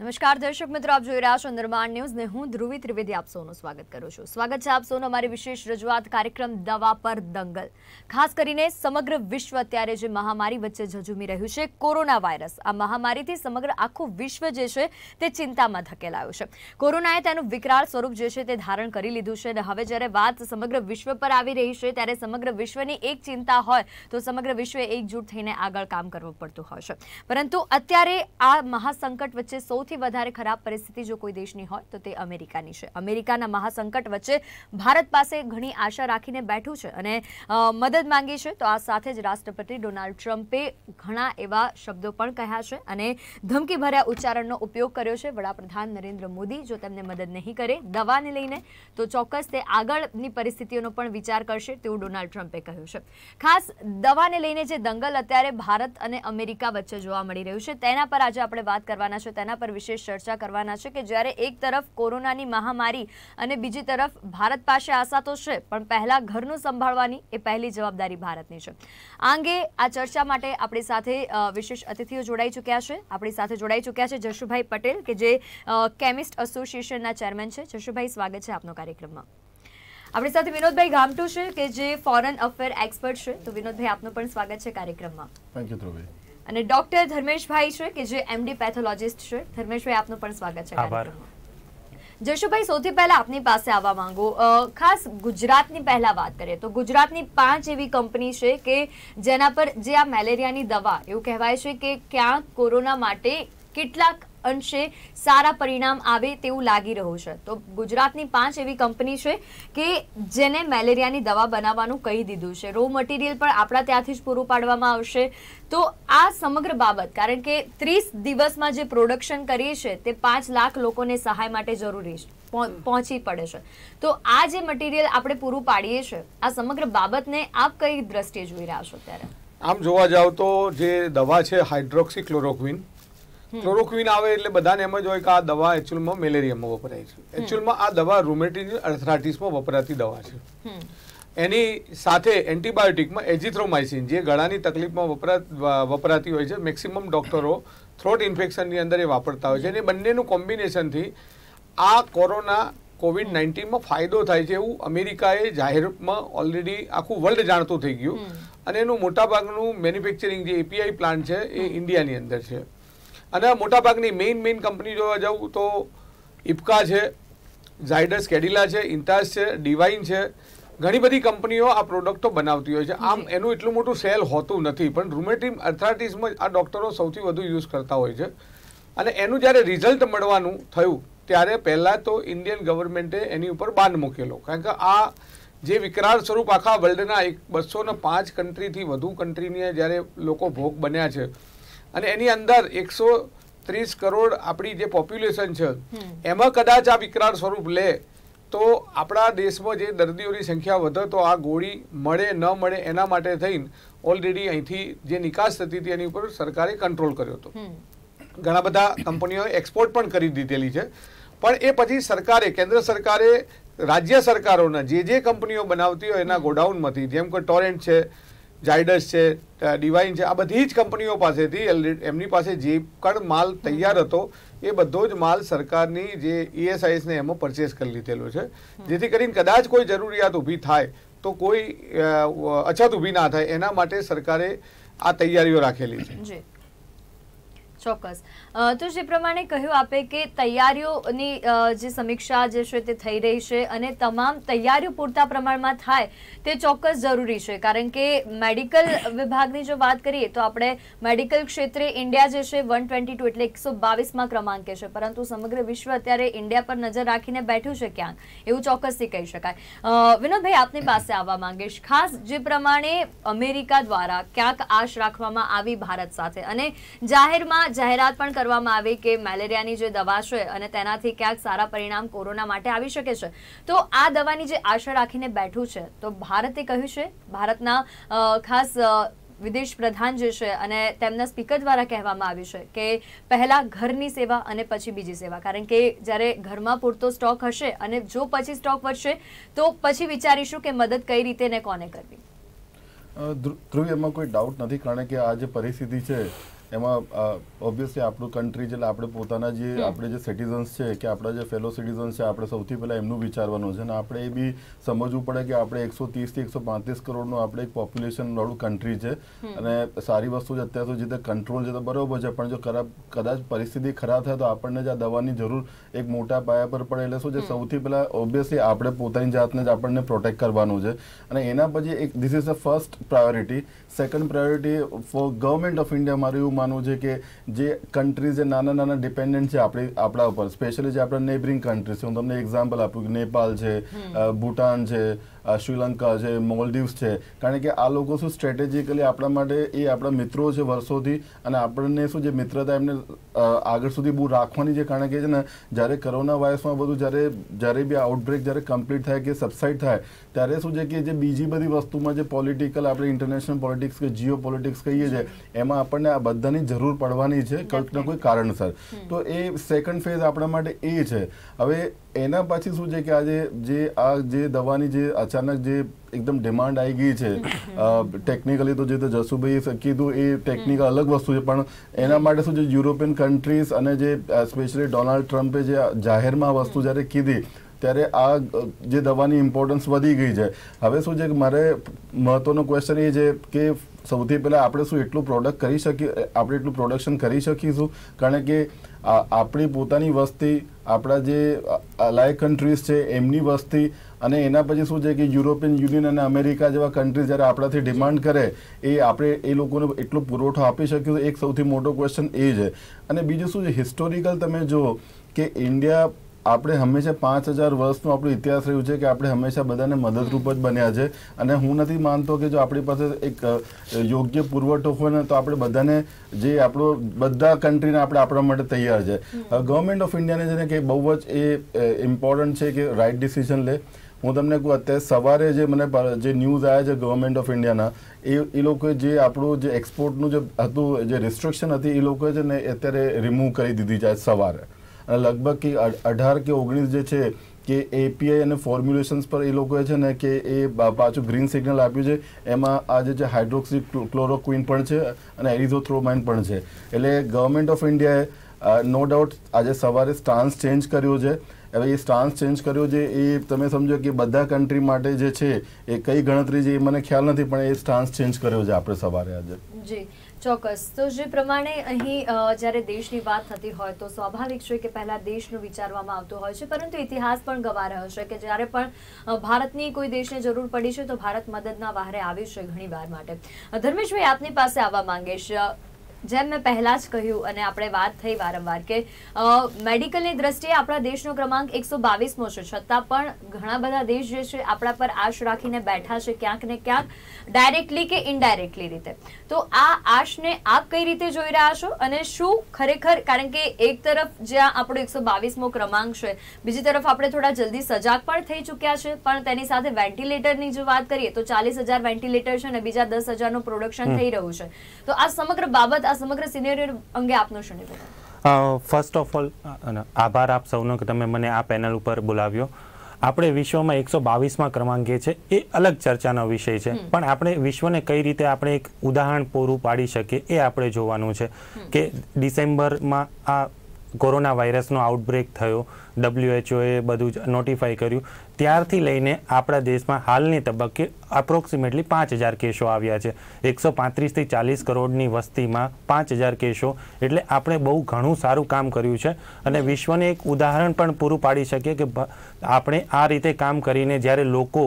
નમસ્કાર દર્શક મિત્રો આપ જોઈ રહ્યા છો નિર્માણ ન્યૂઝ ને હું ધ્રુવી ત્રિવેદી આપ સૌનું સ્વાગત કરું છું સ્વાગત છે આપ સૌનો અમારી વિશેષ રજૂઆત કાર્યક્રમ દવા પર દંગલ ખાસ કરીને સમગ્ર વિશ્વ અત્યારે જે મહામારી વચ્ચે ઝઝુમી રહ્યું છે કોરોના વાયરસ આ મહામારીથી સમગ્ર આખું વિશ્વ જે છે તે ચિંતામાં ધકેલાયું છે કોરોનાએ તેનું વિકરાળ સ્વરૂપ જે છે તે ધારણ કરી લીધું છે અને હવે જ્યારે વાત સમગ્ર વિશ્વ પર આવી રહી છે ત્યારે સમગ્ર વિશ્વની એક ચિંતા હોય તો સમગ્ર વિશ્વ એકજૂટ થઈને આગળ કામ કરવું પડતું હોય છે પરંતુ અત્યારે આ મહાસંકટ વચ્ચે સૌથી સૌથી વધારે ખરાબ પરિસ્થિતિ જો કોઈ દેશની હોય તો તે અમેરિકાની છે અમેરિકાના મહાસંકટ વચ્ચે ભારત પાસે ઘણી આશા રાખીને બેઠું છે અને મદદ માંગી છે તો આ સાથે જ રાષ્ટ્રપતિ ડોનાલ્ડ ટ્રમ્પે ઘણા એવા શબ્દો પણ કહ્યા છે અને ધમકીભર્યા ઉચ્ચારણનો ઉપયોગ કર્યો છે વડાપ્રધાન નરેન્દ્ર મોદી જો તેમને મદદ નહીં કરે દવાને લઈને તો ચોક્કસ તે આગળની પરિસ્થિતિઓનો પણ વિચાર કરશે તેવું ડોનાલ્ડ ટ્રમ્પે કહ્યું છે ખાસ દવાને લઈને જે દંગલ અત્યારે ભારત અને અમેરિકા વચ્ચે જોવા મળી રહ્યું છે તેના પર આજે આપણે વાત કરવાના છે તેના પર વિશે ચર્ચા કરવાના છે કે જ્યારે એક તરફ કોરોનાની મહામારી અને બીજી તરફ ભારત પાસે આશા તો છે પણ પહેલાં ઘરનું સંભાળવાની એ પહેલી જવાબદારી ભારતની છે આ અંગે આ ચર્ચા માટે આપણી સાથે વિશેષ અતિથિઓ જોડાઈ ચૂક્યા છે આપણી સાથે જોડાઈ ચૂક્યા છે જશુભાઈ પટેલ કે જે કેમિસ્ટ એસોસિએશનના ચેરમેન છે જશુભાઈ સ્વાગત છે આપનો કાર્યક્રમમાં આપણી સાથે વિનોદભાઈ ગામટુ છે કે જે ફોરેન અફેર એક્સપર્ટ છે તો વિનોદભાઈ આપનું પણ સ્વાગત છે કાર્યક્રમમાં થેન્ક યુ ધ્રુવભાઈ અને ડોક્ટર ધર્મેશભાઈ છે કે જે એમડી પેથોલોજીસ્ટ છે ધર્મેશભાઈ આપનું પણ સ્વાગત છે આભાર જશુભાઈ સૌથી પહેલા આપની પાસે આવવા માંગુ ખાસ ગુજરાતની પહેલા વાત કરીએ તો ગુજરાતની પાંચ એવી કંપની છે કે જેના પર જે આ મેલેરિયાની દવા એવું કહેવાય છે કે ક્યાંક કોરોના માટે કેટલાક અંશે સારા પરિણામ આવે તેવું લાગી રહ્યું છે તો ગુજરાતની પાંચ એવી કંપની છે કે જેને મેલેરિયાની દવા બનાવવાનું કહી દીધું છે રો મટીરિયલ પણ આપણા ત્યાંથી જ પૂરું પાડવામાં આવશે તો આ સમગ્ર બાબત કારણ કે ત્રીસ દિવસમાં જે પ્રોડક્શન કરીએ છીએ તે પાંચ લાખ લોકોને સહાય માટે જરૂરી છે પહોંચી પડે છે તો આ જે મટીરિયલ આપણે પૂરું પાડીએ છીએ આ સમગ્ર બાબતને આપ કઈ દ્રષ્ટિએ જોઈ રહ્યા છો ત્યારે આમ જોવા જાવ તો જે દવા છે હાઇડ્રોક્સી ક્લોરોક્વિન ક્લોરોક્વિન આવે એટલે બધાને એમ જ હોય કે આ દવા એકચ્યુઅલમાં મેલેરિયામાં વપરાય છે એકચ્યુઅલમાં આ દવા રૂમેટિન અર્થરાઇટિસમાં વપરાતી દવા છે એની સાથે એન્ટીબાયોટિકમાં એજિથ્રોમાઇસિન જે ગળાની તકલીફમાં વપરા વપરાતી હોય છે મેક્સિમમ ડોક્ટરો થ્રોટ ઇન્ફેક્શનની અંદર એ વાપરતા હોય છે અને બંનેનું કોમ્બિનેશનથી આ કોરોના કોવિડ નાઇન્ટીનમાં ફાયદો થાય છે એવું અમેરિકાએ જાહેરમાં ઓલરેડી આખું વર્લ્ડ જાણતું થઈ ગયું અને એનું મોટાભાગનું મેન્યુફેક્ચરિંગ જે એપીઆઈ પ્લાન્ટ છે એ ઇન્ડિયાની અંદર છે અને મોટાભાગની મેઇન મેઇન કંપની જોવા જાઉં તો ઇપકા છે ઝાયડસ કેડિલા છે ઇન્ટાસ છે ડિવાઇન છે ઘણી બધી કંપનીઓ આ પ્રોડક્ટો બનાવતી હોય છે આમ એનું એટલું મોટું સેલ હોતું નથી પણ રૂમેટિમ અર્થરાઇટિસમાં આ ડૉક્ટરો સૌથી વધુ યુઝ કરતા હોય છે અને એનું જ્યારે રિઝલ્ટ મળવાનું થયું ત્યારે પહેલાં તો ઇન્ડિયન ગવર્મેન્ટે એની ઉપર બાન મૂકેલો કારણ કે આ જે વિકરાળ સ્વરૂપ આખા વર્લ્ડના એક બસો ને પાંચ કન્ટ્રીથી વધુ કન્ટ્રીને જ્યારે લોકો ભોગ બન્યા છે અને એની અંદર એકસો ત્રીસ કરોડ આપણી જે પોપ્યુલેશન છે એમાં કદાચ આ વિકરાળ સ્વરૂપ લે તો આપણા દેશમાં જે દર્દીઓની સંખ્યા વધે તો આ ગોળી મળે ન મળે એના માટે થઈને ઓલરેડી અહીંથી જે નિકાસ થતી હતી એની ઉપર સરકારે કંટ્રોલ કર્યો હતો ઘણા બધા કંપનીઓ એક્સપોર્ટ પણ કરી દીધેલી છે પણ એ પછી સરકારે કેન્દ્ર સરકારે રાજ્ય સરકારોના જે જે કંપનીઓ બનાવતી હોય એના ગોડાઉનમાંથી જેમ કે ટોરેન્ટ છે ઝાયડસ છે ડિવાઇન છે આ બધી જ કંપનીઓ પાસેથી એમની પાસે જે પણ માલ તૈયાર હતો એ બધો જ માલ સરકારની જે ઈએસઆઈએસને e એમાં પરચેસ કરી લીધેલો છે જેથી કરીને કદાચ કોઈ જરૂરિયાત ઊભી થાય તો કોઈ અછત ઊભી ના થાય એના માટે સરકારે આ તૈયારીઓ રાખેલી છે ચોક્કસ તો જે પ્રમાણે કહ્યું આપે કે તૈયારીઓની જે સમીક્ષા જે છે તે થઈ રહી છે અને તમામ તૈયારીઓ પૂરતા પ્રમાણમાં થાય તે ચોક્કસ જરૂરી છે કારણ કે મેડિકલ વિભાગની જો વાત કરીએ તો આપણે મેડિકલ ક્ષેત્રે ઇન્ડિયા જે છે વન ટ્વેન્ટી ટુ એટલે એકસો બાવીસમાં ક્રમાંકે છે પરંતુ સમગ્ર વિશ્વ અત્યારે ઇન્ડિયા પર નજર રાખીને બેઠું છે ક્યાંક એવું ચોક્કસથી કહી શકાય વિનોદભાઈ આપની પાસે આવવા માંગીશ ખાસ જે પ્રમાણે અમેરિકા દ્વારા ક્યાંક આશ રાખવામાં આવી ભારત સાથે અને જાહેરમાં જાહેરાત પણ કરવામાં આવી કે મેલેરિયાની જે દવા છે અને તેનાથી ક્યાંક સારા પરિણામ કોરોના માટે આવી શકે છે તો આ દવાની જે આશા રાખીને બેઠું છે તો ભારતે કહ્યું છે ભારતના ખાસ વિદેશ પ્રધાન જે છે અને તેમના સ્પીકર દ્વારા કહેવામાં આવ્યું છે કે પહેલા ઘરની સેવા અને પછી બીજી સેવા કારણ કે જ્યારે ઘરમાં પૂરતો સ્ટોક હશે અને જો પછી સ્ટોક વધશે તો પછી વિચારીશું કે મદદ કઈ રીતે ને કોને કરવી ધ્રુવ એમાં કોઈ ડાઉટ નથી કારણ કે આ જે પરિસ્થિતિ છે એમાં ઓબ્વિયસલી આપણું કન્ટ્રી જે આપણે પોતાના જે આપણે જે સિટીઝન્સ છે કે આપણા જે ફેલો સિટીઝન્સ છે આપણે સૌથી પહેલાં એમનું વિચારવાનું છે અને આપણે એ બી સમજવું પડે કે આપણે એકસો ત્રીસથી એકસો પાંત્રીસ કરોડનું આપણે એક પોપ્યુલેશનવાળું કન્ટ્રી છે અને સારી વસ્તુ છે અત્યાર સુધી જે રીતે કંટ્રોલ છે તો બરાબર છે પણ જો કદાચ પરિસ્થિતિ ખરાબ થાય તો આપણને જે આ દવાની જરૂર એક મોટા પાયા પર પડે એટલે શું છે સૌથી પહેલાં ઓબ્વિયસલી આપણે પોતાની જાતને જ આપણને પ્રોટેક્ટ કરવાનું છે અને એના પછી એક this is a first priority second priority for government of India મારું એવું માનવું છે કે જે કન્ટ્રીઝ જે નાના નાના ડિપેન્ડન્ટ છે આપણી આપણા ઉપર સ્પેશિયલી જે આપણા નેબરિંગ કન્ટ્રીઝ છે હું તમને એક્ઝામ્પલ આપું કે નેપાલ છે ભૂટાન છે શ્રીલંકા છે મોલડીવ્સ છે કારણ કે આ લોકો શું સ્ટ્રેટેજિકલી આપણા માટે એ આપણા મિત્રો છે વર્ષોથી અને આપણને શું જે મિત્રતા એમને આગળ સુધી બહુ રાખવાની છે કારણ કે છે ને જ્યારે કોરોના વાયરસમાં બધું જ્યારે જ્યારે બી આઉટબ્રેક જ્યારે કમ્પ્લીટ થાય કે સબસાઇડ થાય ત્યારે શું છે કે જે બીજી બધી વસ્તુમાં જે પોલિટિકલ આપણે ઇન્ટરનેશનલ પોલિટિક્સ કે જીઓ પોલિટિક્સ કહીએ છીએ એમાં આપણને આ બધાની જરૂર પડવાની છે કંઈક ના કોઈ કારણસર તો એ સેકન્ડ ફેઝ આપણા માટે એ છે હવે એના પછી શું છે કે આજે જે આ જે દવાની જે અચાનક જે એકદમ ડિમાન્ડ આવી ગઈ છે ટેકનિકલી તો જે તો જસુભાઈ કીધું એ ટેકનિકલ અલગ વસ્તુ છે પણ એના માટે શું છે યુરોપિયન કન્ટ્રીઝ અને જે સ્પેશિયલી ડોનાલ્ડ ટ્રમ્પે જે જાહેરમાં આ વસ્તુ જ્યારે કીધી ત્યારે આ જે દવાની ઇમ્પોર્ટન્સ વધી ગઈ છે હવે શું છે કે મારે મહત્વનો ક્વેશ્ચન એ છે કે સૌથી પહેલાં આપણે શું એટલું પ્રોડક્ટ કરી શકીએ આપણે એટલું પ્રોડક્શન કરી શકીશું કારણ કે આપણી પોતાની વસ્તી આપણા જે અલાયક કન્ટ્રીઝ છે એમની વસ્તી અને એના પછી શું છે કે યુરોપિયન યુનિયન અને અમેરિકા જેવા કન્ટ્રી જ્યારે આપણાથી ડિમાન્ડ કરે એ આપણે એ લોકોને એટલો પુરવઠો આપી શકીશું એક સૌથી મોટો ક્વેશ્ચન એ છે અને બીજું શું છે હિસ્ટોરિકલ તમે જુઓ કે ઇન્ડિયા આપણે હંમેશા પાંચ હજાર વર્ષનો આપણો ઇતિહાસ રહ્યું છે કે આપણે હંમેશા બધાને મદદરૂપ જ બન્યા છે અને હું નથી માનતો કે જો આપણી પાસે એક યોગ્ય પુરવઠો હોય ને તો આપણે બધાને જે આપણો બધા કન્ટ્રીને આપણે આપણા માટે તૈયાર છે ગવર્મેન્ટ ઓફ ઇન્ડિયાને છે ને કે બહુ જ એ ઇમ્પોર્ટન્ટ છે કે રાઇટ ડિસિઝન લે હું તમને કહું અત્યારે સવારે જે મને જે ન્યૂઝ આવ્યા છે ગવર્મેન્ટ ઓફ ઇન્ડિયાના એ એ લોકોએ જે આપણું જે એક્સપોર્ટનું જે હતું જે રિસ્ટ્રિક્શન હતી એ લોકોએ છે ને અત્યારે રિમૂવ કરી દીધી છે સવારે લગભગ કે અઢાર કે ઓગણીસ જે છે કે એપીઆઈ અને ફોર્મ્યુલેશન્સ પર એ લોકોએ છે ને કે એ પાછું ગ્રીન સિગ્નલ આપ્યું છે એમાં આ જે છે હાઇડ્રોક્સી ક્લોરોક્વિન પણ છે અને એરિઝોથ્રોમાઇન પણ છે એટલે ગવર્મેન્ટ ઓફ ઇન્ડિયાએ નો ડાઉટ આજે સવારે સ્ટાન્સ ચેન્જ કર્યો છે હવે એ સ્ટાન્સ ચેન્જ કર્યો છે એ તમે સમજો કે બધા કન્ટ્રી માટે જે છે એ કઈ ગણતરી છે એ મને ખ્યાલ નથી પણ એ સ્ટાન્સ ચેન્જ કર્યો છે આપણે સવારે આજે જી ચોક્કસ તો જે પ્રમાણે અહીં જ્યારે દેશની વાત થતી હોય તો સ્વાભાવિક છે કે પહેલાં દેશનું વિચારવામાં આવતું હોય છે પરંતુ ઇતિહાસ પણ ગવા રહ્યો છે કે જ્યારે પણ ભારતની કોઈ દેશને જરૂર પડી છે તો ભારત મદદના વહારે આવી છે ઘણી માટે ધર્મેશભાઈ આપની પાસે આવવા માંગે છે જેમ મેં પહેલા જ કહ્યું અને આપણે વાત થઈ વારંવાર કે મેડિકલની દ્રષ્ટિએ આપણા દેશનો ક્રમાંક એકસો બાવીસમો છે છતાં પણ ઘણા બધા દેશ જે છે આપણા પર આશ રાખીને બેઠા છે ક્યાંક ને ક્યાંક ડાયરેક્ટલી કે ઇનડાયરેક્ટલી રીતે તો આ આશને આપ કઈ રીતે જોઈ રહ્યા છો અને શું ખરેખર કારણ કે એક તરફ જ્યાં આપણો એકસો બાવીસમો ક્રમાંક છે બીજી તરફ આપણે થોડા જલ્દી સજાગ પણ થઈ ચૂક્યા છે પણ તેની સાથે વેન્ટિલેટરની જો વાત કરીએ તો ચાલીસ હજાર વેન્ટિલેટર છે અને બીજા દસ હજારનું પ્રોડક્શન થઈ રહ્યું છે તો આ સમગ્ર બાબત આ સમગ્ર સિનેરિયો અંગે આપનો શું ફર્સ્ટ ઓફ ઓલ આભાર આપ સૌનો કે તમે મને આ પેનલ ઉપર બોલાવ્યો આપણે વિશ્વમાં એકસો બાવીસમાં ક્રમાંકે છે એ અલગ ચર્ચાનો વિષય છે પણ આપણે વિશ્વને કઈ રીતે આપણે એક ઉદાહરણ પૂરું પાડી શકીએ એ આપણે જોવાનું છે કે ડિસેમ્બરમાં આ કોરોના વાયરસનો આઉટબ્રેક થયો ડબ્લ્યુએચઓએ બધું જ નોટિફાઈ કર્યું ત્યારથી લઈને આપણા દેશમાં હાલની તબક્કે અપ્રોક્સિમેટલી પાંચ હજાર કેસો આવ્યા છે એકસો પાંત્રીસથી ચાલીસ કરોડની વસ્તીમાં પાંચ હજાર કેસો એટલે આપણે બહુ ઘણું સારું કામ કર્યું છે અને વિશ્વને એક ઉદાહરણ પણ પૂરું પાડી શકીએ કે આપણે આ રીતે કામ કરીને જ્યારે લોકો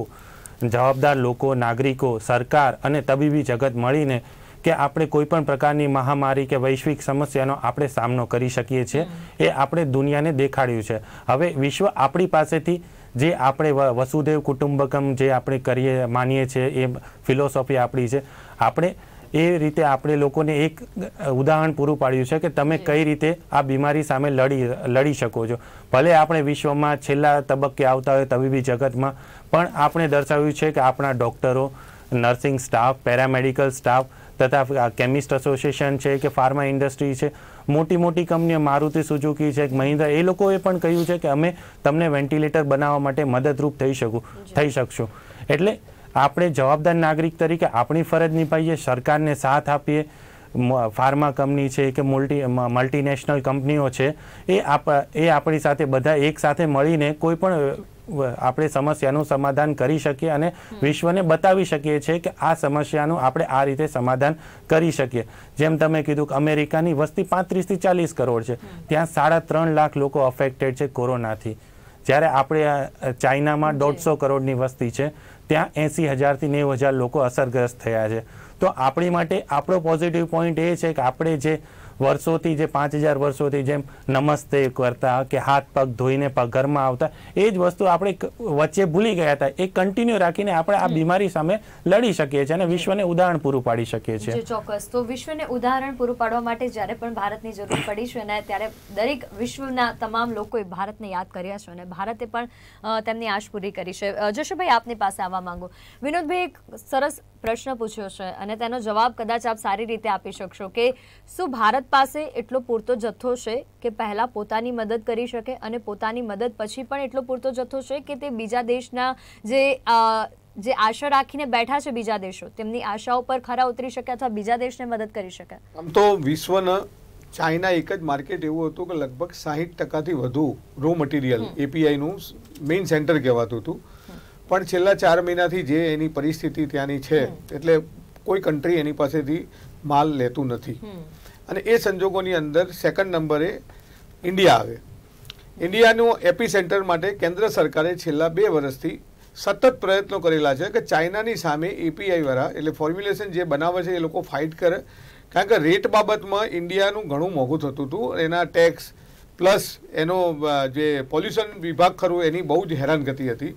જવાબદાર લોકો નાગરિકો સરકાર અને તબીબી જગત મળીને કે આપણે કોઈ પણ પ્રકારની મહામારી કે વૈશ્વિક સમસ્યાનો આપણે સામનો કરી શકીએ છીએ એ આપણે દુનિયાને દેખાડ્યું છે હવે વિશ્વ આપણી પાસેથી જે આપણે વસુદેવ કુટુંબકમ જે આપણે કરીએ માનીએ છીએ એ ફિલોસોફી આપણી છે આપણે એ રીતે આપણે લોકોને એક ઉદાહરણ પૂરું પાડ્યું છે કે તમે કઈ રીતે આ બીમારી સામે લડી લડી શકો છો ભલે આપણે વિશ્વમાં છેલ્લા તબક્કે આવતા હોય તબીબી જગતમાં પણ આપણે દર્શાવ્યું છે કે આપણા ડૉક્ટરો નર્સિંગ સ્ટાફ પેરામેડિકલ સ્ટાફ તથા કેમિસ્ટ એસોસિએશન છે કે ફાર્મા ઇન્ડસ્ટ્રી છે મોટી મોટી કંપનીઓ મારુતિ સુઝુકી છે મહિન્દ્રા એ લોકોએ પણ કહ્યું છે કે અમે તમને વેન્ટિલેટર બનાવવા માટે મદદરૂપ થઈ શકું થઈ શકશું એટલે આપણે જવાબદાર નાગરિક તરીકે આપણી ફરજ નિભાઈએ સરકારને સાથ આપીએ ફાર્મા કંપની છે કે મલ્ટી મલ્ટીનેશનલ કંપનીઓ છે એ આપ એ આપણી સાથે બધા એક સાથે મળીને કોઈ પણ આપણે સમસ્યાનું સમાધાન કરી શકીએ અને વિશ્વને બતાવી શકીએ છીએ કે આ સમસ્યાનું આપણે આ રીતે સમાધાન કરી શકીએ જેમ તમે કીધું કે અમેરિકાની વસ્તી પાંત્રીસથી ચાલીસ કરોડ છે ત્યાં સાડા ત્રણ લાખ લોકો અફેક્ટેડ છે કોરોનાથી જ્યારે આપણે ચાઇનામાં દોઢસો કરોડની વસ્તી છે ત્યાં એંસી હજારથી નેવું હજાર લોકો અસરગ્રસ્ત થયા છે તો આપણી માટે આપણો પોઝિટિવ પોઈન્ટ એ છે કે આપણે જે વર્ષોથી જે પાંચ હજાર વર્ષોથી જેમ નમસ્તે કરતા કે હાથ પગ ધોઈને ઘરમાં આવતા એ જ વસ્તુ આપણે વચ્ચે ભૂલી ગયા હતા એ કન્ટિન્યુ રાખીને આપણે આ બીમારી સામે લડી શકીએ છીએ અને વિશ્વને ઉદાહરણ પૂરું પાડી શકીએ છીએ ચોક્કસ તો વિશ્વને ઉદાહરણ પૂરું પાડવા માટે જ્યારે પણ ભારતની જરૂર પડી છે અને ત્યારે દરેક વિશ્વના તમામ લોકોએ ભારતને યાદ કર્યા છે અને ભારતે પણ તેમની આશ પૂરી કરી છે જશુભાઈ આપની પાસે આવવા માંગુ વિનોદભાઈ એક સરસ પ્રશ્ન પૂછ્યો છે અને તેનો જવાબ કદાચ આપ સારી રીતે આપી શકશો કે શું ભારત ભારત પાસે એટલો પૂરતો જથ્થો છે કે પહેલા પોતાની મદદ કરી શકે અને પોતાની મદદ પછી પણ એટલો પૂરતો જથ્થો છે કે તે બીજા દેશના જે જે આશા રાખીને બેઠા છે બીજા દેશો તેમની આશાઓ પર ખરા ઉતરી શકે અથવા બીજા દેશને મદદ કરી શકે આમ તો વિશ્વના ચાઇના એક જ માર્કેટ એવું હતું કે લગભગ સાહીઠ ટકાથી વધુ રો મટીરિયલ એપીઆઈનું મેઇન સેન્ટર કહેવાતું હતું પણ છેલ્લા ચાર મહિનાથી જે એની પરિસ્થિતિ ત્યાંની છે એટલે કોઈ કન્ટ્રી એની પાસેથી માલ લેતું નથી અને એ સંજોગોની અંદર સેકન્ડ નંબરે ઇન્ડિયા આવે ઇન્ડિયાનું એપી સેન્ટર માટે કેન્દ્ર સરકારે છેલ્લા બે વર્ષથી સતત પ્રયત્નો કરેલા છે કે ચાઇનાની સામે એપીઆઈવાળા એટલે ફોર્મ્યુલેશન જે બનાવે છે એ લોકો ફાઇટ કરે કારણ કે રેટ બાબતમાં ઇન્ડિયાનું ઘણું મોંઘું થતું હતું એના ટેક્સ પ્લસ એનો જે પોલ્યુશન વિભાગ ખરું એની બહુ જ હેરાનગતિ હતી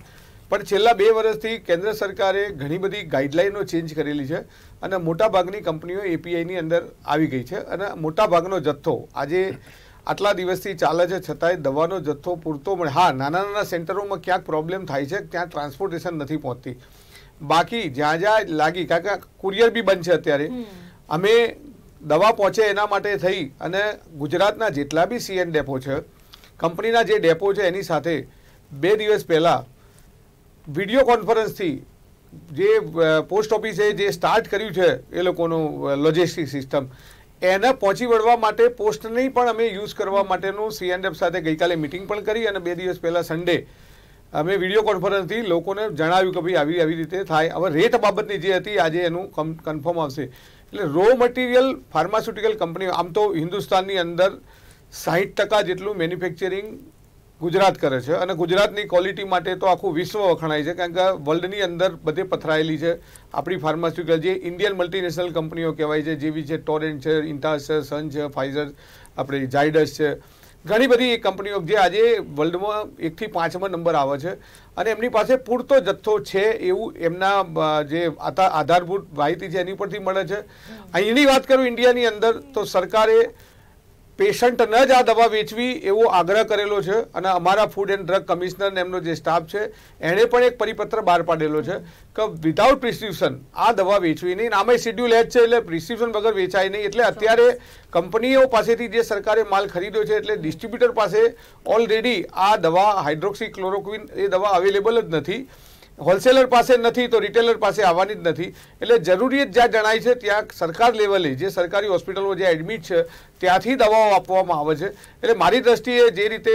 પણ છેલ્લા બે વર્ષથી કેન્દ્ર સરકારે ઘણી બધી ગાઈડલાઈનો ચેન્જ કરેલી છે અને મોટાભાગની કંપનીઓ એપીઆઈની અંદર આવી ગઈ છે અને મોટાભાગનો જથ્થો આજે આટલા દિવસથી ચાલે છે છતાંય દવાનો જથ્થો પૂરતો મળે હા નાના નાના સેન્ટરોમાં ક્યાંક પ્રોબ્લેમ થાય છે ત્યાં ટ્રાન્સપોર્ટેશન નથી પહોંચતી બાકી જ્યાં જ્યાં લાગી કારણ કે કુરિયર બી બનશે અત્યારે અમે દવા પહોંચે એના માટે થઈ અને ગુજરાતના જેટલા બી સીએન ડેપો છે કંપનીના જે ડેપો છે એની સાથે બે દિવસ પહેલાં વિડીયો કોન્ફરન્સથી જે પોસ્ટ ઓફિસે જે સ્ટાર્ટ કર્યું છે એ લોકોનું લોજિસ્ટિક સિસ્ટમ એને પહોંચી વળવા માટે પોસ્ટની પણ અમે યુઝ કરવા માટેનું સીએનએફ સાથે ગઈકાલે મિટિંગ પણ કરી અને બે દિવસ પહેલાં સન્ડે અમે વિડીયો કોન્ફરન્સથી લોકોને જણાવ્યું કે ભાઈ આવી આવી રીતે થાય હવે રેટ બાબતની જે હતી આજે એનું કન્ફર્મ આવશે એટલે રો મટીરિયલ ફાર્માસ્યુટિકલ કંપનીઓ આમ તો હિન્દુસ્તાનની અંદર સાહીઠ ટકા જેટલું મેન્યુફેક્ચરિંગ ગુજરાત કરે છે અને ગુજરાતની ક્વોલિટી માટે તો આખું વિશ્વ વખણાય છે કારણ કે વર્લ્ડની અંદર બધે પથરાયેલી છે આપણી ફાર્માસ્યુટિકલ જે ઇન્ડિયન મલ્ટીનેશનલ કંપનીઓ કહેવાય છે જેવી છે ટોરેન્ટ છે ઇન્ટાસ છે સન છે ફાઇઝર આપણી જાયડસ છે ઘણી બધી કંપનીઓ જે આજે વર્લ્ડમાં એકથી પાંચમાં નંબર આવે છે અને એમની પાસે પૂરતો જથ્થો છે એવું એમના જે આધારભૂત માહિતી છે એની પરથી મળે છે અહીંની વાત કરું ઇન્ડિયાની અંદર તો સરકારે પેશન્ટ ન જ આ દવા વેચવી એવો આગ્રહ કરેલો છે અને અમારા ફૂડ એન્ડ ડ્રગ કમિશનર એમનો જે સ્ટાફ છે એણે પણ એક પરિપત્ર બહાર પાડેલો છે કે વિધાઉટ પ્રિસ્ક્રિપ્શન આ દવા વેચવી નહીં આમાં શેડ્યુલ એચ છે એટલે પ્રિસ્ક્રિપ્શન વગર વેચાય નહીં એટલે અત્યારે કંપનીઓ પાસેથી જે સરકારે માલ ખરીદ્યો છે એટલે ડિસ્ટ્રીબ્યુટર પાસે ઓલરેડી આ દવા હાઇડ્રોક્સી ક્લોરોક્વિન એ દવા અવેલેબલ જ નથી હોલસેલર પાસે નથી તો રિટેલર પાસે આવવાની જ નથી એટલે જરૂરિયાત જ્યાં જણાય છે ત્યાં સરકાર લેવલે જે સરકારી હોસ્પિટલોમાં જે એડમિટ છે ત્યાંથી દવાઓ આપવામાં આવે છે એટલે મારી દ્રષ્ટિએ જે રીતે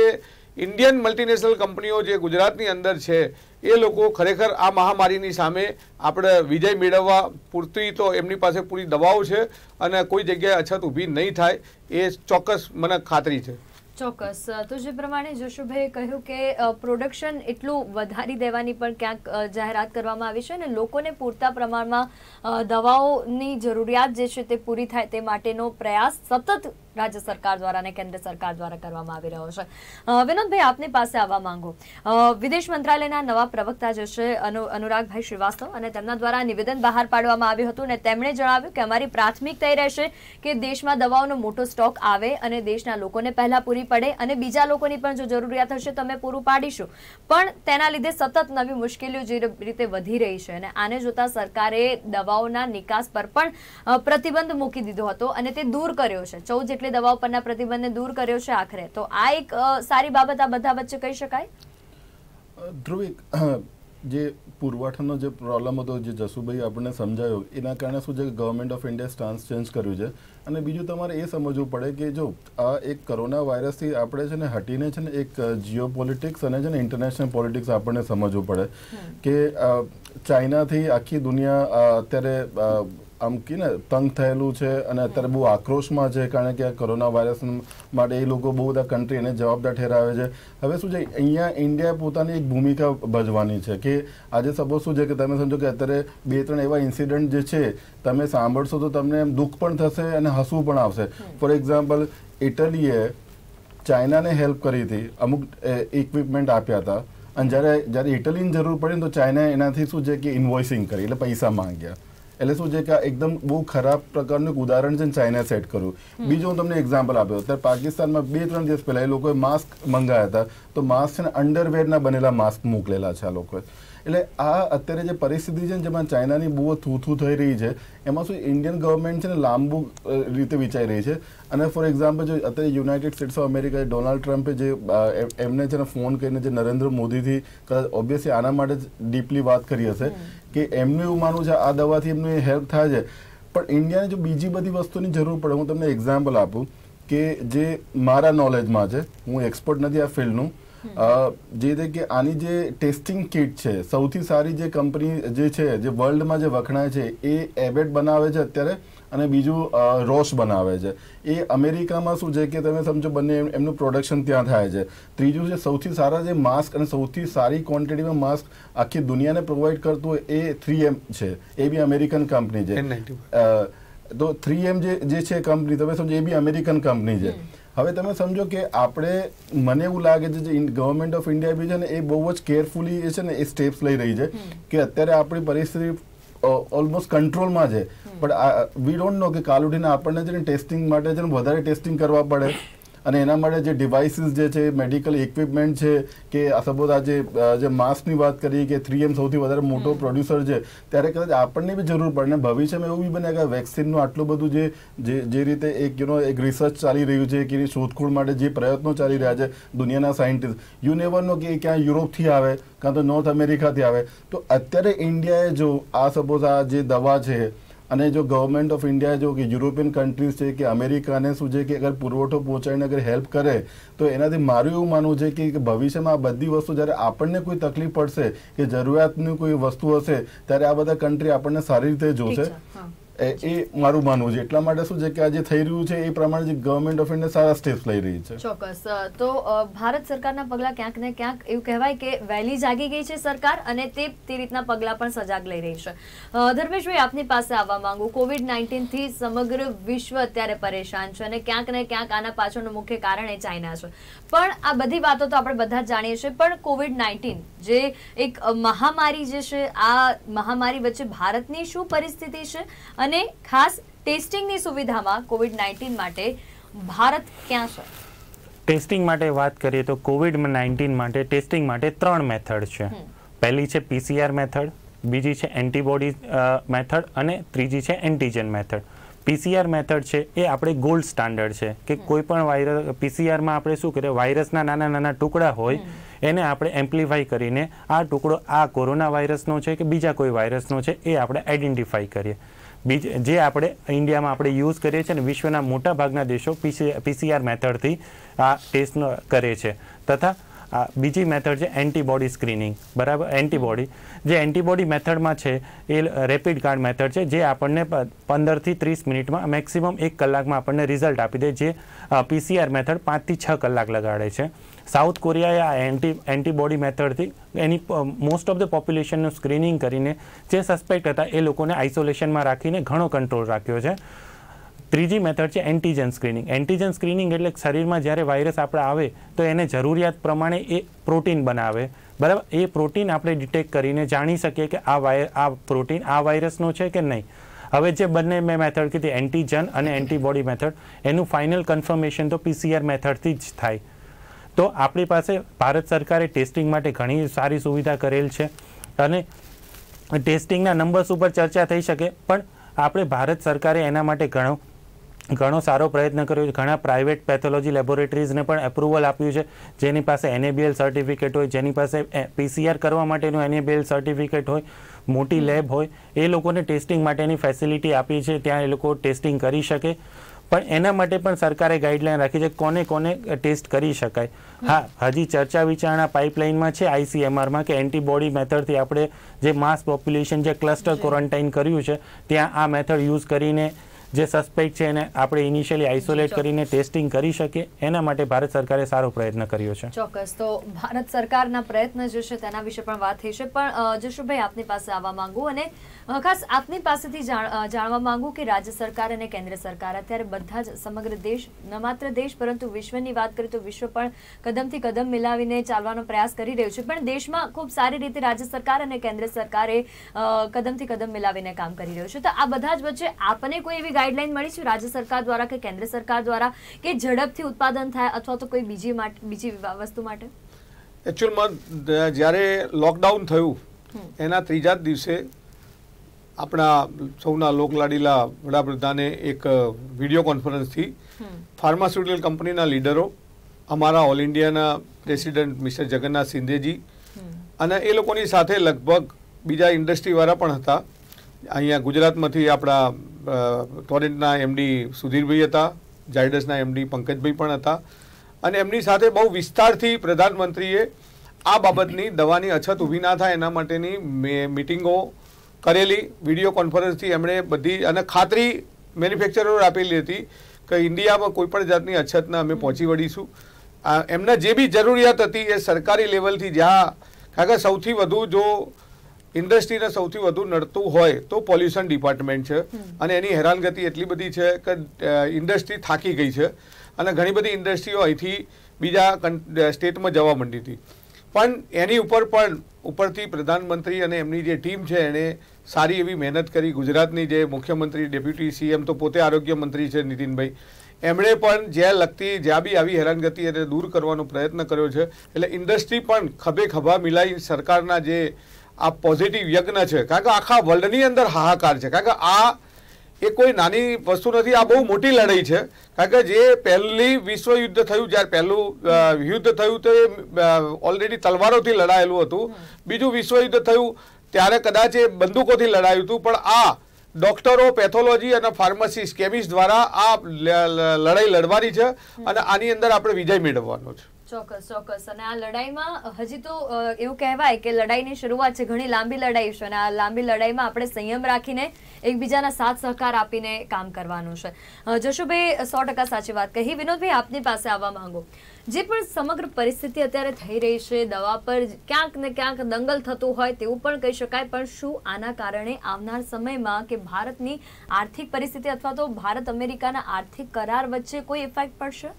ઇન્ડિયન મલ્ટીનેશનલ કંપનીઓ જે ગુજરાતની અંદર છે એ લોકો ખરેખર આ મહામારીની સામે આપણે વિજય મેળવવા પૂરતી તો એમની પાસે પૂરી દવાઓ છે અને કોઈ જગ્યાએ અછત ઊભી નહીં થાય એ ચોક્કસ મને ખાતરી છે ચોક્કસ તો જે પ્રમાણે જશુભાઈએ કહ્યું કે પ્રોડક્શન એટલું વધારી દેવાની પણ ક્યાંક જાહેરાત કરવામાં આવી છે અને લોકોને પૂરતા પ્રમાણમાં દવાઓની જરૂરિયાત જે છે તે પૂરી થાય તે માટેનો પ્રયાસ સતત રાજ્ય સરકાર દ્વારા અને કેન્દ્ર સરકાર દ્વારા કરવામાં આવી રહ્યો છે વિનોદભાઈ આપની પાસે આવવા માંગુ વિદેશ મંત્રાલયના નવા પ્રવક્તા જે છે અનુરાગભાઈ શ્રીવાસ્તવ અને તેમના દ્વારા નિવેદન બહાર પાડવામાં આવ્યું હતું અને તેમણે જણાવ્યું કે અમારી પ્રાથમિકતા એ રહેશે કે દેશમાં દવાઓનો મોટો સ્ટોક આવે અને દેશના લોકોને પહેલા પૂરી પડે અને બીજા લોકોની પણ જો જરૂરિયાત હશે તો અમે પૂરું પાડીશું પણ તેના લીધે સતત નવી મુશ્કેલીઓ જે રીતે વધી રહી છે અને આને જોતા સરકારે દવાઓના નિકાસ પર પણ પ્રતિબંધ મૂકી દીધો હતો અને તે દૂર કર્યો છે ચૌદ એટલે દવાઓ પરના પ્રતિબંધને દૂર કર્યો છે આખરે તો આ એક સારી બાબત આ બધા વચ્ચે કહી શકાય ધ્રુવિક જે પુરવઠાનો જે પ્રોબ્લેમ હતો જે જસુભાઈ આપણને સમજાયો એના કારણે શું છે government of India stance change કર્યું છે અને બીજું તમારે એ સમજવું પડે કે જો આ એક કોરોના વાયરસથી આપણે છે ને હટીને છે ને એક જીઓ પોલિટિક્સ અને છે ને ઇન્ટરનેશનલ પોલિટિક્સ આપણને સમજવું પડે કે ચાઇનાથી આખી દુનિયા અત્યારે આમ કીને તંગ થયેલું છે અને અત્યારે બહુ આક્રોશમાં છે કારણ કે કોરોના વાયરસ માટે એ લોકો બહુ બધા કન્ટ્રી એને જવાબદાર ઠેરાવે છે હવે શું છે અહીંયા ઇન્ડિયાએ પોતાની એક ભૂમિકા ભજવાની છે કે આજે સપોઝ શું છે કે તમે સમજો કે અત્યારે બે ત્રણ એવા ઇન્સિડન્ટ જે છે તમે સાંભળશો તો તમને એમ દુઃખ પણ થશે અને હસવું પણ આવશે ફોર એક્ઝામ્પલ ઇટલીએ ચાઇનાને હેલ્પ કરી હતી અમુક ઇક્વિપમેન્ટ આપ્યા હતા અને જ્યારે જ્યારે ઇટલીની જરૂર પડી તો ચાઇના એનાથી શું છે કે ઇન્વોઇસિંગ કરી એટલે પૈસા માંગ્યા એટલે શું છે કે એકદમ બહુ ખરાબ પ્રકારનું ઉદાહરણ છે ચાઇના સેટ કર્યું બીજું હું તમને એક્ઝામ્પલ આપ્યો અત્યારે પાકિસ્તાનમાં બે ત્રણ દિવસ પહેલાં એ લોકોએ માસ્ક મંગાવ્યા હતા તો માસ્ક અને અંડરવેરના બનેલા માસ્ક મોકલેલા છે આ લોકોએ એટલે આ અત્યારે જે પરિસ્થિતિ છે ને જેમાં ચાઇનાની બહુ થૂથું થઈ રહી છે એમાં શું ઇન્ડિયન ગવર્મેન્ટ છે ને લાંબુ રીતે વિચારી રહી છે અને ફોર એક્ઝામ્પલ જો અત્યારે United States of America Donald ટ્રમ્પે જે એમને છે ને ફોન કરીને જે નરેન્દ્ર મોદીથી કદાચ ઓબ્વિયસલી આના માટે જ ડીપલી વાત કરી હશે કે એમનું એવું માનવું છે આ દવાથી એમની હેલ્પ થાય છે પણ ઇન્ડિયાને જો બીજી બધી વસ્તુની જરૂર પડે હું તમને એક્ઝામ્પલ આપું કે જે મારા નોલેજમાં છે હું એક્સપર્ટ નથી આ ફિલ્ડનું જે રીતે કે આની જે ટેસ્ટિંગ કિટ છે સૌથી સારી જે કંપની જે છે જે વર્લ્ડમાં જે વખણાય છે એ એબેટ બનાવે છે અત્યારે અને બીજું રોસ બનાવે છે એ અમેરિકામાં શું છે કે તમે સમજો બંને એમનું પ્રોડક્શન ત્યાં થાય છે ત્રીજું છે સૌથી સારા જે માસ્ક અને સૌથી સારી ક્વોન્ટિટીમાં માસ્ક આખી દુનિયાને પ્રોવાઈડ કરતું એ થ્રી એમ છે એ બી અમેરિકન કંપની છે તો થ્રી એમ જે છે કંપની તમે સમજો એ બી અમેરિકન કંપની છે હવે તમે સમજો કે આપણે મને એવું લાગે છે જે ગવર્મેન્ટ ઓફ ઇન્ડિયા બી છે ને એ બહુ જ કેરફુલી એ છે ને એ સ્ટેપ્સ લઈ રહી છે કે અત્યારે આપણી પરિસ્થિતિ ઓલમોસ્ટ કંટ્રોલમાં છે પણ વી ડોન્ટ નો કે કાલ ઉઠીને આપણને છે ને ટેસ્ટિંગ માટે છે ને વધારે ટેસ્ટિંગ કરવા પડે અને એના માટે જે ડિવાઇસીસ જે છે મેડિકલ ઇક્વિપમેન્ટ છે કે સપોઝ આ જે માસ્કની વાત કરીએ કે થ્રી એમ સૌથી વધારે મોટો પ્રોડ્યુસર છે ત્યારે કદાચ આપણને બી જરૂર પડે ભવિષ્યમાં એવું બી બને કે વેક્સિનનું આટલું બધું જે જે રીતે એક યુનો એક રિસર્ચ ચાલી રહ્યું છે કે શોધખોળ માટે જે પ્રયત્નો ચાલી રહ્યા છે દુનિયાના સાયન્ટિસ્ટ યુ કે ક્યાં યુરોપથી આવે કાં તો નોર્થ અમેરિકાથી આવે તો અત્યારે ઇન્ડિયાએ જો આ સપોઝ આ જે દવા છે અને જો ગવર્મેન્ટ ઓફ ઇન્ડિયા જો કે યુરોપિયન કન્ટ્રીઝ છે કે અમેરિકાને શું છે કે અગર પુરવઠો પહોંચાડીને અગર હેલ્પ કરે તો એનાથી મારું એવું માનવું છે કે ભવિષ્યમાં આ બધી વસ્તુ જ્યારે આપણને કોઈ તકલીફ પડશે કે જરૂરિયાતની કોઈ વસ્તુ હશે ત્યારે આ બધા કન્ટ્રી આપણને સારી રીતે જોશે એ મારું માનવું છે એટલા માટે શું છે કે આજે થઈ રહ્યું છે એ પ્રમાણે જે ગવર્મેન્ટ ઓફ ઇન્ડિયા સારા સ્ટેપ્સ લઈ રહી છે ચોક્કસ તો ભારત સરકારના પગલાં ક્યાંક ને ક્યાંક એવું કહેવાય કે વહેલી જાગી ગઈ છે સરકાર અને તે તે રીતના પગલાં પણ સજાગ લઈ રહી છે ધર્મેશભાઈ આપની પાસે આવવા માંગુ કોવિડ નાઇન્ટીન થી સમગ્ર વિશ્વ અત્યારે પરેશાન છે અને ક્યાંક ને ક્યાંક આના પાછળનું મુખ્ય કારણ એ ચાઇના છે પણ આ બધી વાતો તો આપણે બધા જાણીએ છીએ પણ કોવિડ નાઇન્ટીન જે એક મહામારી જે છે આ મહામારી વચ્ચે ભારતની શું પરિસ્થિતિ છે અને ખાસ ટેસ્ટિંગની સુવિધામાં કોવિડ નાઇન્ટીન માટે ભારત ક્યાં છે ટેસ્ટિંગ માટે વાત કરીએ તો કોવિડ નાઇન્ટીન માટે ટેસ્ટિંગ માટે ત્રણ મેથડ છે પહેલી છે પીસીઆર મેથડ બીજી છે એન્ટીબોડી મેથડ અને ત્રીજી છે એન્ટીજન મેથડ પીસીઆર મેથડ છે એ આપણે ગોલ્ડ સ્ટાન્ડર્ડ છે કે કોઈ પણ વાયરસ પીસીઆરમાં આપણે શું કરીએ વાયરસના નાના નાના ટુકડા હોય એને આપણે એમ્પ્લિફાઈ કરીને આ ટુકડો આ કોરોના વાયરસનો છે કે બીજા કોઈ વાયરસનો છે એ આપણે આઈડેન્ટિફાઈ કરીએ બીજ જે આપણે ઇન્ડિયામાં આપણે યુઝ કરીએ છીએ અને વિશ્વના મોટા ભાગના દેશો પીસી પીસીઆર મેથડથી આ ટેસ્ટનો કરે છે તથા આ બીજી મેથડ છે એન્ટીબોડી સ્ક્રીનિંગ બરાબર એન્ટીબોડી જે એન્ટીબોડી મેથડમાં છે એ રેપિડ કાર્ડ મેથડ છે જે આપણને પંદરથી ત્રીસ મિનિટમાં મેક્સિમમ એક કલાકમાં આપણને રિઝલ્ટ આપી દે જે પીસીઆર મેથડ પાંચથી છ કલાક લગાડે છે સાઉથ કોરિયાએ આ એન્ટી એન્ટીબોડી મેથડથી એની મોસ્ટ ઓફ ધ પોપ્યુલેશનનું સ્ક્રીનિંગ કરીને જે સસ્પેક્ટ હતા એ લોકોને આઇસોલેશનમાં રાખીને ઘણો કંટ્રોલ રાખ્યો છે ત્રીજી મેથડ છે એન્ટીજન સ્ક્રીનિંગ એન્ટીજન સ્ક્રીનિંગ એટલે શરીરમાં જ્યારે વાયરસ આપણે આવે તો એને જરૂરિયાત પ્રમાણે એ પ્રોટીન બનાવે બરાબર એ પ્રોટીન આપણે ડિટેક્ટ કરીને જાણી શકીએ કે આ વાયર આ પ્રોટીન આ વાયરસનો છે કે નહીં હવે જે બંને મેં મેથડ કીધી એન્ટીજન અને એન્ટીબોડી મેથડ એનું ફાઇનલ કન્ફર્મેશન તો પીસીઆર મેથડથી જ થાય તો આપણી પાસે ભારત સરકારે ટેસ્ટિંગ માટે ઘણી સારી સુવિધા કરેલ છે અને ટેસ્ટિંગના નંબર્સ ઉપર ચર્ચા થઈ શકે પણ આપણે ભારત સરકારે એના માટે ઘણો ઘણો સારો પ્રયત્ન કર્યો છે ઘણા પ્રાઇવેટ પેથોલોજી લેબોરેટરીઝને પણ એપ્રુવલ આપ્યું છે જેની પાસે એનએબીએલ સર્ટિફિકેટ હોય જેની પાસે પીસીઆર કરવા માટેનું એનએબીએલ સર્ટિફિકેટ હોય મોટી લેબ હોય એ લોકોને ટેસ્ટિંગ માટેની ફેસિલિટી આપી છે ત્યાં એ લોકો ટેસ્ટિંગ કરી શકે પણ એના માટે પણ સરકારે ગાઈડલાઈન રાખી છે કોને કોને ટેસ્ટ કરી શકાય હા હજી ચર્ચા વિચારણા પાઇપલાઇનમાં છે આઈસીએમઆરમાં કે એન્ટીબોડી મેથડથી આપણે જે માસ પોપ્યુલેશન જે ક્લસ્ટર ક્વોરન્ટાઇન કર્યું છે ત્યાં આ મેથડ યુઝ કરીને જે સસ્પેક્ટ છે એને આપણે ઇનિશિયલી આઇસોલેટ કરીને ટેસ્ટિંગ કરી શકીએ એના માટે ભારત સરકારે સારો પ્રયત્ન કર્યો છે ચોક્કસ તો ભારત સરકારના પ્રયત્ન જે છે તેના વિશે પણ વાત થઈ છે પણ જશુભાઈ આપની પાસે આવવા માંગુ અને ખાસ આપની પાસેથી જાણવા માંગુ કે રાજ્ય સરકાર અને કેન્દ્ર સરકાર અત્યારે બધા જ સમગ્ર દેશ ન માત્ર દેશ પરંતુ વિશ્વની વાત કરીએ તો વિશ્વ પણ કદમથી કદમ મિલાવીને ચાલવાનો પ્રયાસ કરી રહ્યું છે પણ દેશમાં ખૂબ સારી રીતે રાજ્ય સરકાર અને કેન્દ્ર સરકારે કદમથી કદમ મિલાવીને કામ કરી રહ્યું છે તો આ બધા જ વચ્ચે આપને કોઈ એવી ગાઈડલાઈન મળી છે રાજ્ય સરકાર દ્વારા કે કેન્દ્ર સરકાર દ્વારા કે ઝડપથી ઉત્પાદન થાય અથવા તો કોઈ બીજી બીજી વસ્તુ માટે એકચ્યુઅલમાં જ્યારે લોકડાઉન થયું એના ત્રીજા દિવસે આપણા સૌના લોકલાડીલા વડાપ્રધાને એક વિડીયો કોન્ફરન્સથી ફાર્માસ્યુટિકલ કંપનીના લીડરો અમારા ઓલ ઇન્ડિયાના પ્રેસિડેન્ટ મિસ્ટર જગન્નાથ સિંધેજી અને એ લોકોની સાથે લગભગ બીજા ઇન્ડસ્ટ્રીવાળા પણ હતા અહીંયા ગુજરાતમાંથી આપણા ટોરેન્ટના એમડી સુધીરભાઈ હતા જાયડસના એમડી પંકજભાઈ પણ હતા અને એમની સાથે બહુ વિસ્તારથી પ્રધાનમંત્રીએ આ બાબતની દવાની અછત ઊભી ના થાય એના માટેની મિટિંગો કરેલી વિડીયો કોન્ફરન્સથી એમણે બધી અને ખાતરી મેન્યુફેક્ચરરો આપેલી હતી કે ઇન્ડિયામાં કોઈપણ જાતની અછતને અમે પહોંચી વળીશું એમના જે બી જરૂરિયાત હતી એ સરકારી લેવલથી જ્યાં કારણ કે સૌથી વધુ જો ઇન્ડસ્ટ્રીને સૌથી વધુ નડતું હોય તો પોલ્યુશન ડિપાર્ટમેન્ટ છે અને એની હેરાનગતિ એટલી બધી છે કે ઇન્ડસ્ટ્રી થાકી ગઈ છે અને ઘણી બધી ઇન્ડસ્ટ્રીઓ અહીંથી બીજા સ્ટેટમાં જવા માંડી હતી પણ એની ઉપર પણ ઉપરથી પ્રધાનમંત્રી અને એમની જે ટીમ છે એણે સારી એવી મહેનત કરી ગુજરાતની જે મુખ્યમંત્રી ડેપ્યુટી સીએમ તો પોતે આરોગ્ય મંત્રી છે નીતિનભાઈ એમણે પણ જ્યાં લગતી જ્યાં બી આવી હેરાનગતિ એને દૂર કરવાનો પ્રયત્ન કર્યો છે એટલે ઇન્ડસ્ટ્રી પણ ખભે ખભા મિલાઈ સરકારના જે આ પોઝિટિવ યજ્ઞ છે કારણ કે આખા વર્લ્ડની અંદર હાહાકાર છે કારણ કે આ એ કોઈ નાની વસ્તુ નથી આ બહુ મોટી લડાઈ છે કારણ કે જે પહેલી વિશ્વયુદ્ધ થયું જ્યારે પહેલું યુદ્ધ થયું તો એ ઓલરેડી તલવારોથી લડાયેલું હતું બીજું વિશ્વયુદ્ધ થયું ત્યારે કદાચ એ બંદૂકોથી લડાયું હતું પણ આ ડૉક્ટરો પેથોલોજી અને ફાર્મસિસ્ટ કેમિસ્ટ દ્વારા આ લડાઈ લડવાની છે અને આની અંદર આપણે વિજય મેળવવાનો છે ચોક્કસ ચોક્કસ અને આ લડાઈમાં હજી તો એવું કહેવાય કે લડાઈની શરૂઆત છે ઘણી લાંબી લડાઈ છે અને આ લાંબી લડાઈમાં આપણે સંયમ રાખીને એકબીજાના સાથ સહકાર આપીને કામ કરવાનું છે જશુભાઈ સો ટકા સાચી વાત કહી વિનોદભાઈ આપની પાસે આવવા માંગો જે પણ સમગ્ર પરિસ્થિતિ અત્યારે થઈ રહી છે દવા પર ક્યાંક ને ક્યાંક દંગલ થતું હોય તેવું પણ કહી શકાય પણ શું આના કારણે આવનાર સમયમાં કે ભારતની આર્થિક પરિસ્થિતિ અથવા તો ભારત અમેરિકાના આર્થિક કરાર વચ્ચે કોઈ ઇફેક્ટ પડશે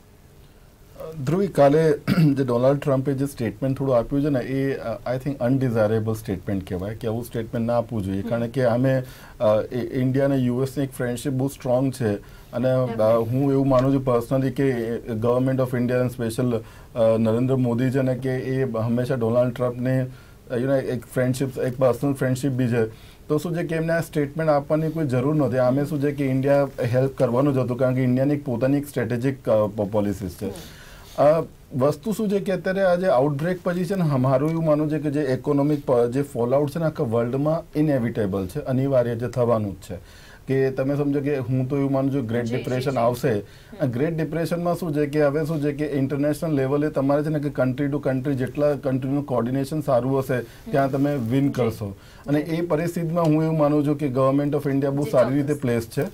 ધ્રુવી કાલે જે ડોનાલ્ડ ટ્રમ્પે જે સ્ટેટમેન્ટ થોડું આપ્યું છે ને એ આઈ થિંક અનડિઝાયરેબલ સ્ટેટમેન્ટ કહેવાય કે આવું સ્ટેટમેન્ટ ના આપવું જોઈએ કારણ કે અમે ઇન્ડિયા અને યુએસની એક ફ્રેન્ડશીપ બહુ સ્ટ્રોંગ છે અને હું એવું માનું છું પર્સનલી કે government of India special Narendra Modi છે ને કે એ હંમેશા ડોનાલ્ડ ટ્રમ્પને યુ નો એક ફ્રેન્ડશિપ એક પર્સનલ ફ્રેન્ડશિપ બી છે તો શું છે કે એમને આ સ્ટેટમેન્ટ આપવાની કોઈ જરૂર નથી આમે શું છે કે ઇન્ડિયા હેલ્પ કરવાનું જ હતું કારણ કે ઇન્ડિયાની એક પોતાની એક સ્ટ્રેટેજિક પોલિસીસ છે વસ્તુ શું છે કે અત્યારે આજે આઉટબ્રેક પછી છે ને અમારું એવું માનવું છે કે જે ઇકોનોમિક જે ફોલઆઉટ છે ને આખા વર્લ્ડમાં ઇનએવિટેબલ છે અનિવાર્ય જે થવાનું જ છે કે તમે સમજો કે હું તો એવું માનું છું ગ્રેટ ડિપ્રેશન આવશે ગ્રેટ ડિપ્રેશનમાં શું છે કે હવે શું છે કે ઇન્ટરનેશનલ લેવલે તમારે છે ને કે કન્ટ્રી ટુ કન્ટ્રી જેટલા કન્ટ્રીનું કોર્ડિનેશન સારું હશે ત્યાં તમે વિન કરશો અને એ પરિસ્થિતિમાં હું એવું માનું છું કે ગવર્મેન્ટ ઓફ ઇન્ડિયા બહુ સારી રીતે પ્લેસ છે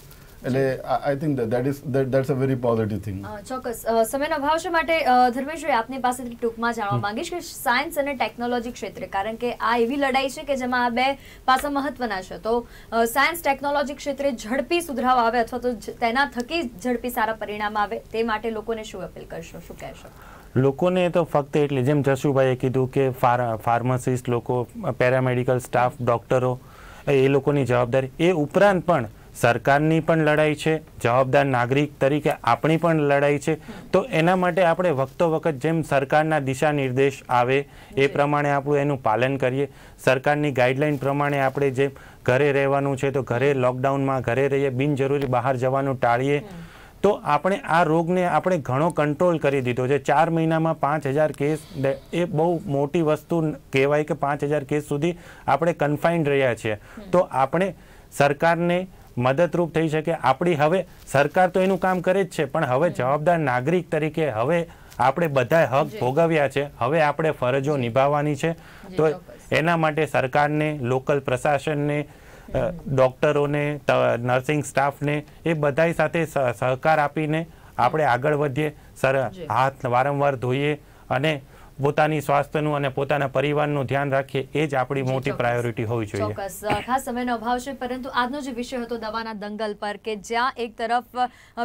એટલે I think that is that's a very positive thing ચોક્કસ સમયનો અભાવ છે માટે ધર્મેશભાઈ આપની પાસેથી ટૂંકમાં જાણવા માંગીશ કે સાયન્સ અને ટેકનોલોજી ક્ષેત્રે કારણ કે આ એવી લડાઈ છે કે જેમાં આ બે પાસા મહત્વના છે તો સાયન્સ ટેકનોલોજી ક્ષેત્રે ઝડપી સુધારાઓ આવે અથવા તો તેના થકી ઝડપી સારા પરિણામ આવે તે માટે લોકોને શું અપીલ કરશો શું કહેશો લોકોને તો ફક્ત એટલે જેમ જશુભાઈએ કીધું કે ફાર્મસિસ્ટ લોકો પેરામેડિકલ સ્ટાફ ડૉક્ટરો એ લોકોની જવાબદારી એ ઉપરાંત પણ સરકારની પણ લડાઈ છે જવાબદાર નાગરિક તરીકે આપણી પણ લડાઈ છે તો એના માટે આપણે વખતો વખત જેમ સરકારના દિશા નિર્દેશ આવે એ પ્રમાણે આપણું એનું પાલન કરીએ સરકારની ગાઈડલાઈન પ્રમાણે આપણે જે ઘરે રહેવાનું છે તો ઘરે લોકડાઉનમાં ઘરે રહીએ બિનજરૂરી બહાર જવાનું ટાળીએ તો આપણે આ રોગને આપણે ઘણો કંટ્રોલ કરી દીધો છે ચાર મહિનામાં પાંચ હજાર કેસ એ બહુ મોટી વસ્તુ કહેવાય કે પાંચ હજાર કેસ સુધી આપણે કન્ફાઈન્ડ રહ્યા છીએ તો આપણે સરકારને મદદરૂપ થઈ શકે આપણી હવે સરકાર તો એનું કામ કરે જ છે પણ હવે જવાબદાર નાગરિક તરીકે હવે આપણે બધા હક ભોગવ્યા છે હવે આપણે ફરજો નિભાવવાની છે તો એના માટે સરકારને લોકલ પ્રશાસનને ડૉક્ટરોને નર્સિંગ સ્ટાફને એ બધાય સાથે સહકાર આપીને આપણે આગળ વધીએ સર હાથ વારંવાર ધોઈએ અને પોતાની સ્વાસ્થ્યનું અને પોતાના પરિવારનું ધ્યાન રાખીએ એ જ આપણી મોટી પ્રાયોરિટી હોવી જોઈએ ખાસ સમયનો અભાવ છે પરંતુ આજનો જે વિષય હતો દવાના દંગલ પર કે જ્યાં એક તરફ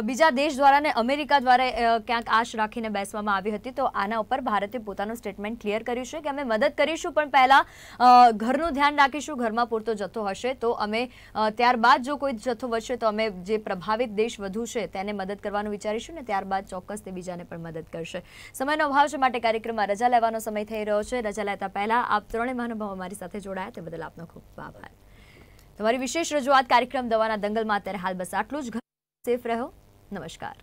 બીજા દેશ દ્વારા ને અમેરિકા દ્વારા ક્યાંક આશ રાખીને બેસવામાં આવી હતી તો આના ઉપર ભારતે પોતાનું સ્ટેટમેન્ટ ક્લિયર કર્યું છે કે અમે મદદ કરીશું પણ પહેલાં ઘરનું ધ્યાન રાખીશું ઘરમાં પૂરતો જથ્થો હશે તો અમે ત્યારબાદ જો કોઈ જથ્થો વધશે તો અમે જે પ્રભાવિત દેશ વધુ છે તેને મદદ કરવાનું વિચારીશું ને ત્યારબાદ ચોક્કસ તે બીજાને પણ મદદ કરશે સમયનો અભાવ છે માટે કાર્યક્રમમાં રજા રજા લેવાનો સમય થઈ રહ્યો છે રજા લેતા પહેલા આપ ત્રણેય મહાનુભાવો અમારી સાથે જોડાયા તે બદલ આપનો ખૂબ આભાર તમારી વિશેષ રજૂઆત કાર્યક્રમ દવાના દંગલમાં અત્યારે હાલ બસ આટલું જ સેફ રહો નમસ્કાર